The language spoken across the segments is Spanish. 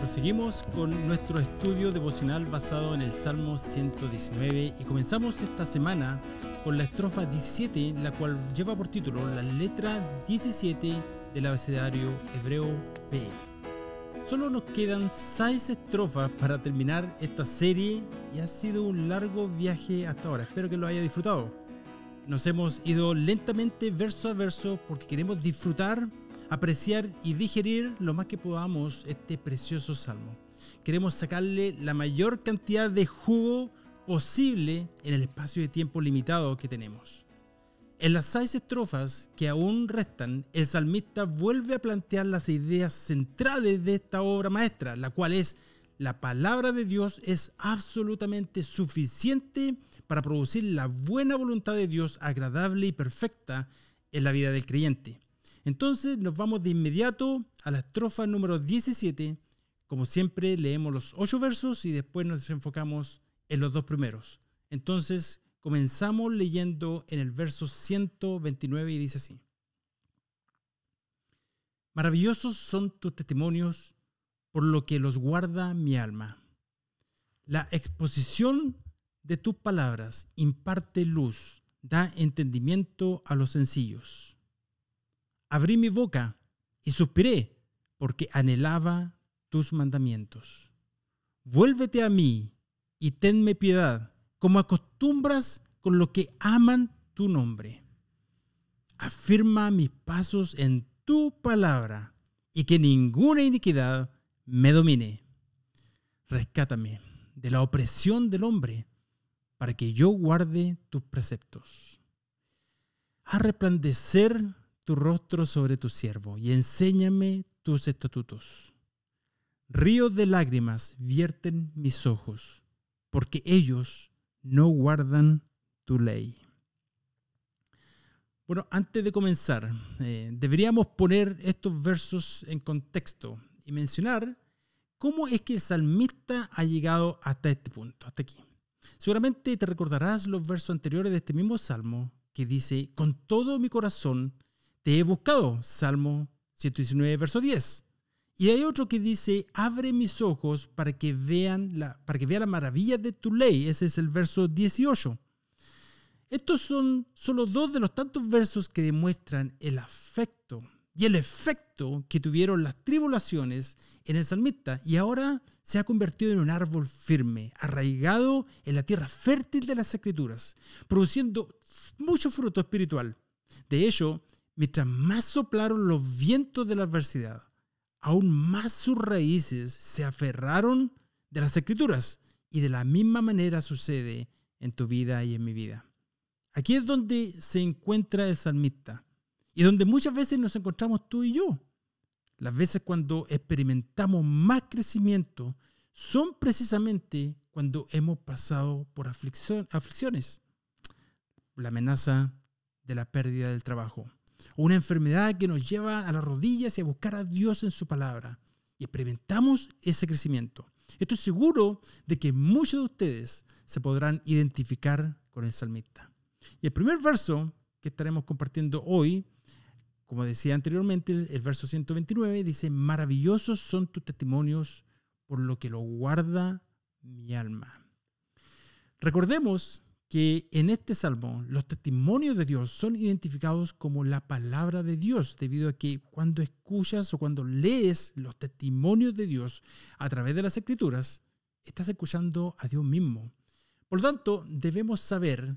Proseguimos con nuestro estudio devocional basado en el Salmo 119 y comenzamos esta semana con la estrofa 17, la cual lleva por título la letra 17 del abecedario hebreo B. Solo nos quedan 6 estrofas para terminar esta serie y ha sido un largo viaje hasta ahora. Espero que lo haya disfrutado. Nos hemos ido lentamente verso a verso porque queremos disfrutar, apreciar y digerir lo más que podamos este precioso salmo. Queremos sacarle la mayor cantidad de jugo posible en el espacio de tiempo limitado que tenemos. En las seis estrofas que aún restan, el salmista vuelve a plantear las ideas centrales de esta obra maestra, la cual es la palabra de Dios es absolutamente suficiente para producir la buena voluntad de Dios agradable y perfecta en la vida del creyente. Entonces nos vamos de inmediato a la estrofa número 17. Como siempre, leemos los ocho versos y después nos enfocamos en los dos primeros. Entonces, comenzamos leyendo en el verso 129 y dice así. Maravillosos son tus testimonios por lo que los guarda mi alma. La exposición de tus palabras imparte luz, da entendimiento a los sencillos. Abrí mi boca y suspiré porque anhelaba tus mandamientos. Vuélvete a mí y tenme piedad, como acostumbras con lo que aman tu nombre. Afirma mis pasos en tu palabra y que ninguna iniquidad me domine. Rescátame de la opresión del hombre, para que yo guarde tus preceptos. Haz resplandecer tu rostro sobre tu siervo y enséñame tus estatutos. Ríos de lágrimas vierten mis ojos, porque ellos no guardan tu ley. Bueno, antes de comenzar, eh, deberíamos poner estos versos en contexto y mencionar cómo es que el salmista ha llegado hasta este punto, hasta aquí. Seguramente te recordarás los versos anteriores de este mismo salmo que dice, con todo mi corazón te he buscado, Salmo 119, verso 10. Y hay otro que dice, abre mis ojos para que vean la, para que vea la maravilla de tu ley. Ese es el verso 18. Estos son solo dos de los tantos versos que demuestran el afecto y el efecto que tuvieron las tribulaciones en el salmista y ahora se ha convertido en un árbol firme, arraigado en la tierra fértil de las escrituras, produciendo mucho fruto espiritual. De hecho, mientras más soplaron los vientos de la adversidad, aún más sus raíces se aferraron de las escrituras y de la misma manera sucede en tu vida y en mi vida. Aquí es donde se encuentra el salmista y donde muchas veces nos encontramos tú y yo. Las veces cuando experimentamos más crecimiento son precisamente cuando hemos pasado por aflicciones. La amenaza de la pérdida del trabajo. una enfermedad que nos lleva a las rodillas y a buscar a Dios en su palabra. Y experimentamos ese crecimiento. Estoy seguro de que muchos de ustedes se podrán identificar con el salmista. Y el primer verso que estaremos compartiendo hoy como decía anteriormente, el verso 129 dice, maravillosos son tus testimonios, por lo que lo guarda mi alma. Recordemos que en este salmo los testimonios de Dios son identificados como la palabra de Dios, debido a que cuando escuchas o cuando lees los testimonios de Dios a través de las escrituras, estás escuchando a Dios mismo. Por lo tanto, debemos saber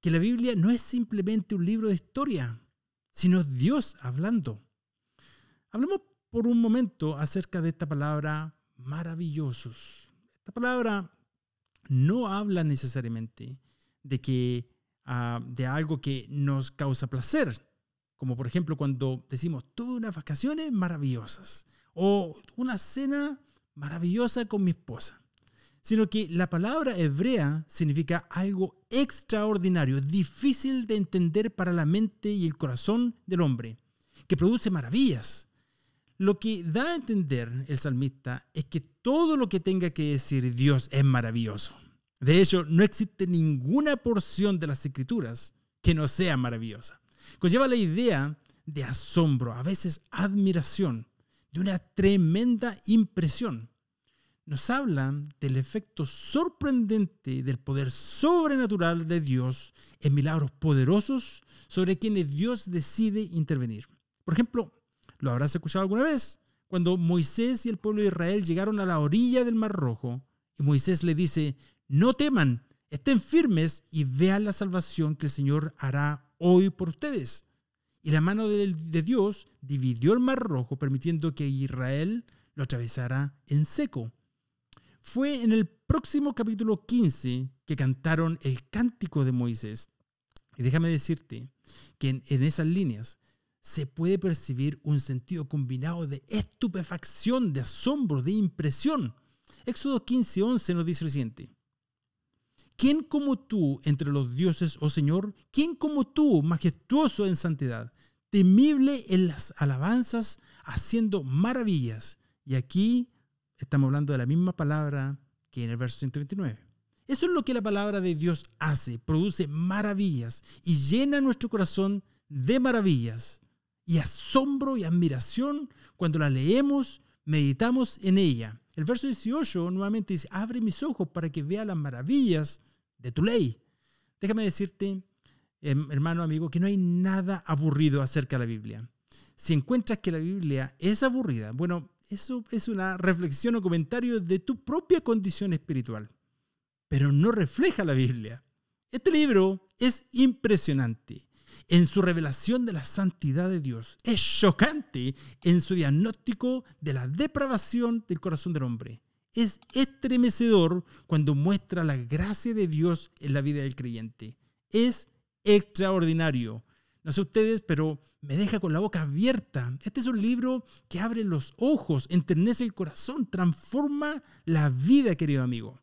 que la Biblia no es simplemente un libro de historia, sino Dios hablando. Hablemos por un momento acerca de esta palabra maravillosos. Esta palabra no habla necesariamente de que ah, de algo que nos causa placer, como por ejemplo cuando decimos tuve unas vacaciones maravillosas o una cena maravillosa con mi esposa sino que la palabra hebrea significa algo extraordinario, difícil de entender para la mente y el corazón del hombre, que produce maravillas. Lo que da a entender el salmista es que todo lo que tenga que decir Dios es maravilloso. De hecho, no existe ninguna porción de las escrituras que no sea maravillosa. Conlleva la idea de asombro, a veces admiración, de una tremenda impresión nos hablan del efecto sorprendente del poder sobrenatural de Dios en milagros poderosos sobre quienes Dios decide intervenir. Por ejemplo, lo habrás escuchado alguna vez, cuando Moisés y el pueblo de Israel llegaron a la orilla del Mar Rojo, y Moisés le dice, no teman, estén firmes y vean la salvación que el Señor hará hoy por ustedes. Y la mano de, de Dios dividió el Mar Rojo, permitiendo que Israel lo atravesara en seco. Fue en el próximo capítulo 15 que cantaron el cántico de Moisés. Y déjame decirte que en, esas líneas se puede percibir un sentido combinado de estupefacción, de asombro, de impresión. Éxodo 15, 11 nos dice lo siguiente. ¿Quién como tú entre los dioses, oh Señor? ¿Quién como tú, majestuoso en santidad, temible en las alabanzas, haciendo maravillas? Y aquí Estamos hablando de la misma palabra que en el verso 129. Eso es lo que la palabra de Dios hace, produce maravillas y llena nuestro corazón de maravillas y asombro y admiración cuando la leemos, meditamos en ella. El verso 18 nuevamente dice, abre mis ojos para que vea las maravillas de tu ley. Déjame decirte, em, hermano, amigo, que no hay nada aburrido acerca de la Biblia. Si encuentras que la Biblia es aburrida, bueno, eso es una reflexión o comentario de tu propia condición espiritual, pero no refleja la Biblia. Este libro es impresionante en su revelación de la santidad de Dios, es chocante en su diagnóstico de la depravación del corazón del hombre, es estremecedor cuando muestra la gracia de Dios en la vida del creyente, es extraordinario no sé ustedes, pero me deja con la boca abierta. Este es un libro que abre los ojos, enternece el corazón, transforma la vida, querido amigo.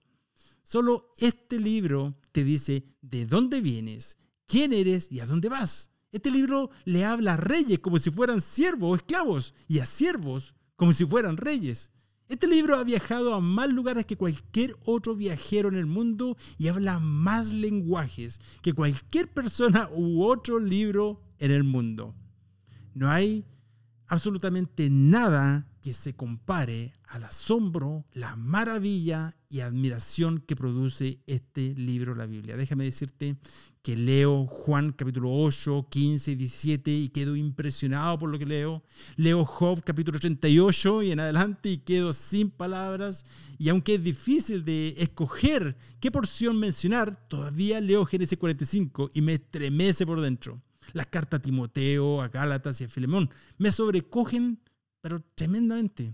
Solo este libro te dice de dónde vienes, quién eres y a dónde vas. Este libro le habla a reyes como si fueran siervos o esclavos y a siervos como si fueran reyes. Este libro ha viajado a más lugares que cualquier otro viajero en el mundo y habla más lenguajes que cualquier persona u otro libro en el mundo. No hay absolutamente nada que se compare al asombro, la maravilla y admiración que produce este libro, la Biblia. Déjame decirte que leo Juan capítulo 8, 15 y 17 y quedo impresionado por lo que leo. Leo Job capítulo 38 y en adelante y quedo sin palabras. Y aunque es difícil de escoger qué porción mencionar, todavía leo Génesis 45 y me estremece por dentro la carta a Timoteo, a Gálatas y a Filemón. Me sobrecogen, pero tremendamente.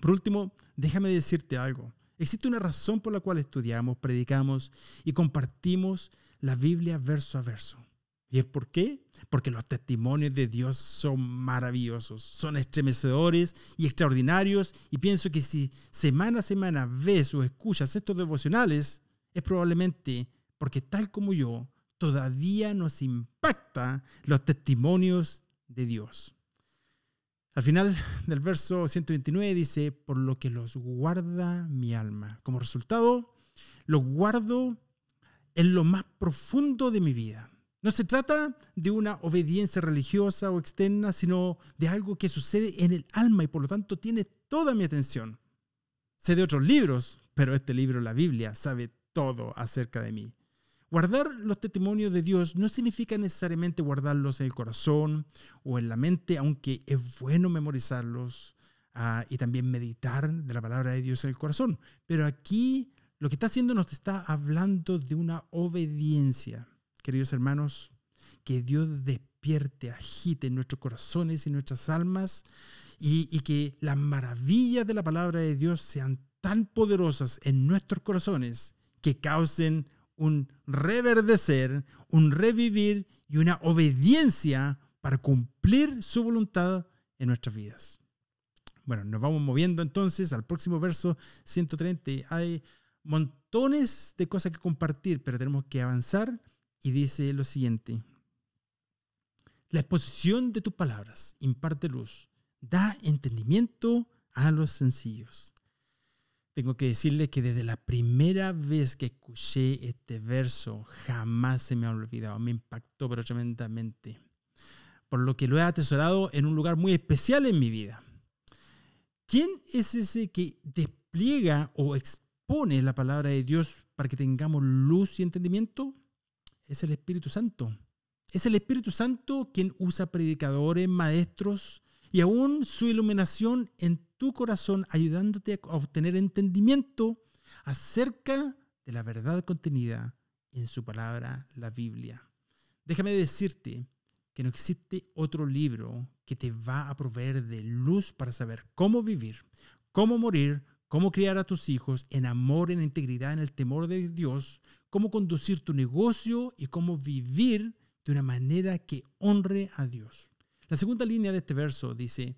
Por último, déjame decirte algo. Existe una razón por la cual estudiamos, predicamos y compartimos la Biblia verso a verso. ¿Y es por qué? Porque los testimonios de Dios son maravillosos, son estremecedores y extraordinarios. Y pienso que si semana a semana ves o escuchas estos devocionales, es probablemente porque tal como yo, todavía nos impacta los testimonios de Dios. Al final del verso 129 dice, por lo que los guarda mi alma. Como resultado, los guardo en lo más profundo de mi vida. No se trata de una obediencia religiosa o externa, sino de algo que sucede en el alma y por lo tanto tiene toda mi atención. Sé de otros libros, pero este libro, la Biblia, sabe todo acerca de mí. Guardar los testimonios de Dios no significa necesariamente guardarlos en el corazón o en la mente, aunque es bueno memorizarlos ah, y también meditar de la palabra de Dios en el corazón. Pero aquí lo que está haciendo nos está hablando de una obediencia, queridos hermanos, que Dios despierte, agite nuestros corazones y nuestras almas y, y que las maravillas de la palabra de Dios sean tan poderosas en nuestros corazones que causen un reverdecer, un revivir y una obediencia para cumplir su voluntad en nuestras vidas. Bueno, nos vamos moviendo entonces al próximo verso 130. Hay montones de cosas que compartir, pero tenemos que avanzar y dice lo siguiente. La exposición de tus palabras imparte luz, da entendimiento a los sencillos tengo que decirle que desde la primera vez que escuché este verso, jamás se me ha olvidado, me impactó pero tremendamente, por lo que lo he atesorado en un lugar muy especial en mi vida. ¿Quién es ese que despliega o expone la palabra de Dios para que tengamos luz y entendimiento? Es el Espíritu Santo. Es el Espíritu Santo quien usa predicadores, maestros, y aún su iluminación en tu corazón, ayudándote a obtener entendimiento acerca de la verdad contenida en su palabra, la Biblia. Déjame decirte que no existe otro libro que te va a proveer de luz para saber cómo vivir, cómo morir, cómo criar a tus hijos en amor, en integridad, en el temor de Dios, cómo conducir tu negocio y cómo vivir de una manera que honre a Dios. La segunda línea de este verso dice,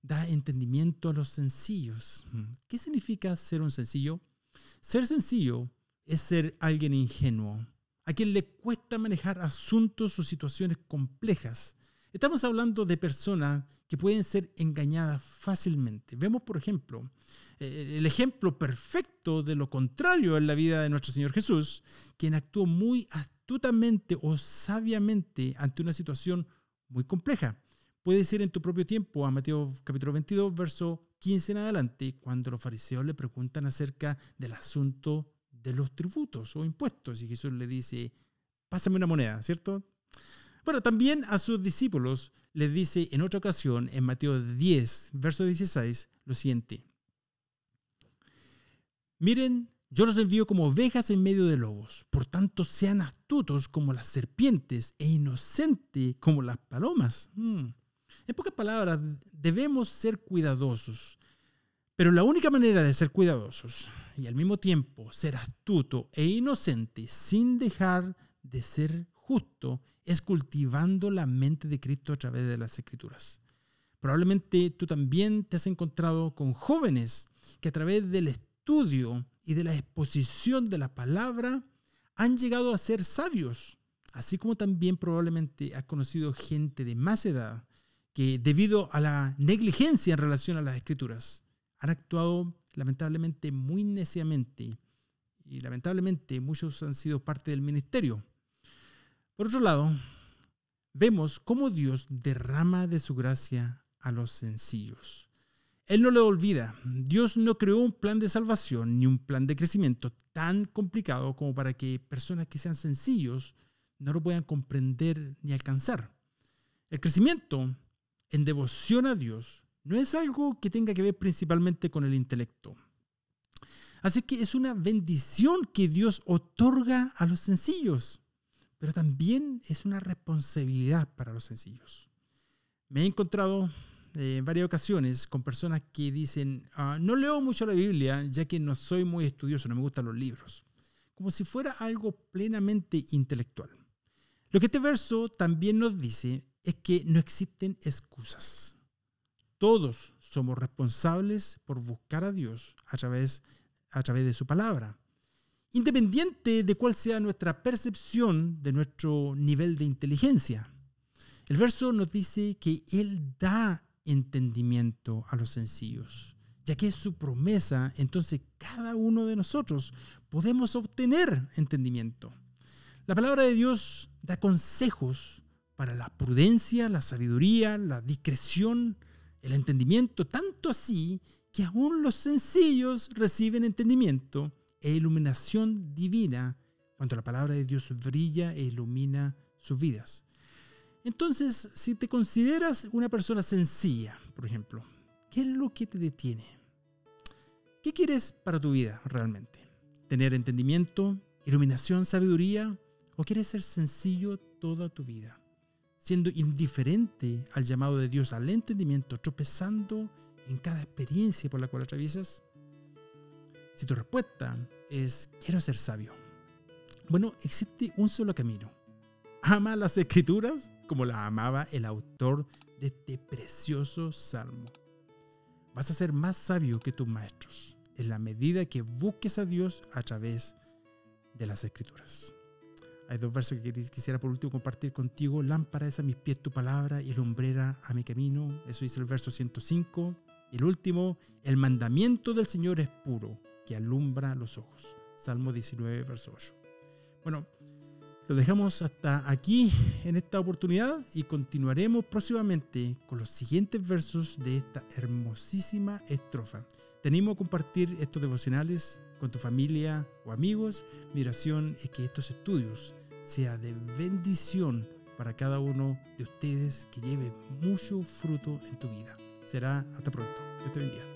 da entendimiento a los sencillos. ¿Qué significa ser un sencillo? Ser sencillo es ser alguien ingenuo, a quien le cuesta manejar asuntos o situaciones complejas. Estamos hablando de personas que pueden ser engañadas fácilmente. Vemos, por ejemplo, eh, eh, el ejemplo perfecto de lo contrario en la vida de nuestro Señor Jesús, quien actuó muy astutamente o sabiamente ante una situación muy compleja. Puede ser en tu propio tiempo, a Mateo capítulo 22, verso 15 en adelante, cuando los fariseos le preguntan acerca del asunto de los tributos o impuestos, y Jesús le dice, pásame una moneda, ¿cierto? Bueno, también a sus discípulos les dice en otra ocasión, en Mateo 10, verso 16, lo siguiente. Miren, yo los envío como ovejas en medio de lobos, por tanto sean astutos como las serpientes e inocentes como las palomas. Mm. En pocas palabras, debemos ser cuidadosos. Pero la única manera de ser cuidadosos y al mismo tiempo ser astuto e inocente sin dejar de ser justo es cultivando la mente de Cristo a través de las escrituras. Probablemente tú también te has encontrado con jóvenes que a través del estudio y de la exposición de la palabra han llegado a ser sabios, así como también probablemente has conocido gente de más edad que debido a la negligencia en relación a las escrituras, han actuado lamentablemente muy neciamente y lamentablemente muchos han sido parte del ministerio. Por otro lado, vemos cómo Dios derrama de su gracia a los sencillos. Él no le olvida, Dios no creó un plan de salvación ni un plan de crecimiento tan complicado como para que personas que sean sencillos no lo puedan comprender ni alcanzar. El crecimiento en devoción a Dios no es algo que tenga que ver principalmente con el intelecto. Así que es una bendición que Dios otorga a los sencillos, pero también es una responsabilidad para los sencillos. Me he encontrado eh, en varias ocasiones con personas que dicen, ah, no leo mucho la Biblia ya que no soy muy estudioso, no me gustan los libros, como si fuera algo plenamente intelectual. Lo que este verso también nos dice es que no existen excusas. Todos somos responsables por buscar a Dios a través, a través de su palabra. Independiente de cuál sea nuestra percepción de nuestro nivel de inteligencia. El verso nos dice que Él da entendimiento a los sencillos, ya que es su promesa, entonces cada uno de nosotros podemos obtener entendimiento. La palabra de Dios da consejos para la prudencia, la sabiduría, la discreción, el entendimiento, tanto así que aún los sencillos reciben entendimiento e iluminación divina cuando la palabra de Dios brilla e ilumina sus vidas. Entonces, si te consideras una persona sencilla, por ejemplo, ¿qué es lo que te detiene? ¿Qué quieres para tu vida realmente? ¿Tener entendimiento, iluminación, sabiduría? ¿O quieres ser sencillo toda tu vida? siendo indiferente al llamado de Dios al entendimiento, tropezando en cada experiencia por la cual atraviesas? Si tu respuesta es quiero ser sabio, bueno, existe un solo camino. Ama las escrituras como las amaba el autor de este precioso salmo. Vas a ser más sabio que tus maestros en la medida que busques a Dios a través de las escrituras. Hay dos versos que quisiera por último compartir contigo. Lámpara es a mis pies tu palabra y lumbrera a mi camino. Eso dice el verso 105. El último, el mandamiento del Señor es puro, que alumbra los ojos. Salmo 19, verso 8. Bueno, lo dejamos hasta aquí en esta oportunidad y continuaremos próximamente con los siguientes versos de esta hermosísima estrofa. Te animo a compartir estos devocionales con tu familia o amigos. Mi oración es que estos estudios sea de bendición para cada uno de ustedes, que lleve mucho fruto en tu vida. Será hasta pronto. Dios te bendiga.